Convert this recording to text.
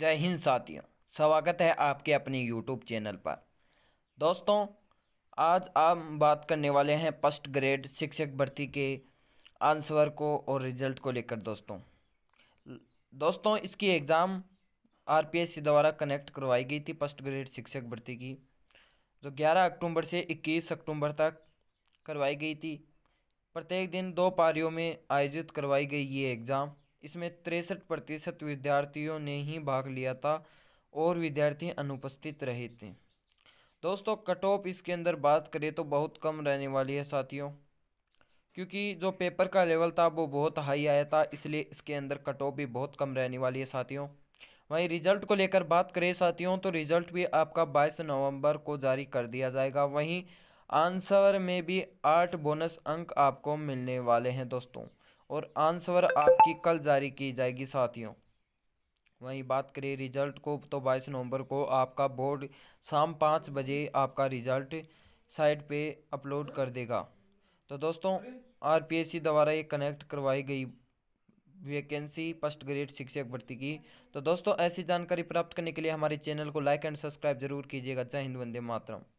जय हिंद साथियों स्वागत है आपके अपने यूट्यूब चैनल पर दोस्तों आज हम बात करने वाले हैं फर्स्ट ग्रेड शिक्षक भर्ती के आंसर को और रिजल्ट को लेकर दोस्तों दोस्तों इसकी एग्ज़ाम आरपीएससी द्वारा कनेक्ट करवाई गई थी फर्स्ट ग्रेड शिक्षक भर्ती की जो 11 अक्टूबर से 21 अक्टूबर तक करवाई गई थी प्रत्येक दिन दो पारियों में आयोजित करवाई गई ये एग्ज़ाम इसमें तिरसठ प्रतिशत विद्यार्थियों ने ही भाग लिया था और विद्यार्थी अनुपस्थित रहे थे दोस्तों कट ऑफ इसके अंदर बात करें तो बहुत कम रहने वाली है साथियों क्योंकि जो पेपर का लेवल था वो बहुत हाई आया था इसलिए इसके अंदर कट ऑफ भी बहुत कम रहने वाली है साथियों वहीं रिजल्ट को लेकर बात करें साथियों तो रिजल्ट भी आपका 22 नवंबर को जारी कर दिया जाएगा वहीं आंसर में भी आठ बोनस अंक आपको मिलने वाले हैं दोस्तों और आंसर आपकी कल जारी की जाएगी साथियों वहीं बात करें रिजल्ट को तो 22 नवंबर को आपका बोर्ड शाम पाँच बजे आपका रिजल्ट साइट पे अपलोड कर देगा तो दोस्तों आरपीएससी द्वारा ये कनेक्ट करवाई गई वैकेंसी फर्स्ट ग्रेड शिक्षक भर्ती की तो दोस्तों ऐसी जानकारी प्राप्त करने के लिए हमारे चैनल को लाइक एंड सब्सक्राइब जरूर कीजिएगा जय हिंद वंदे मातरम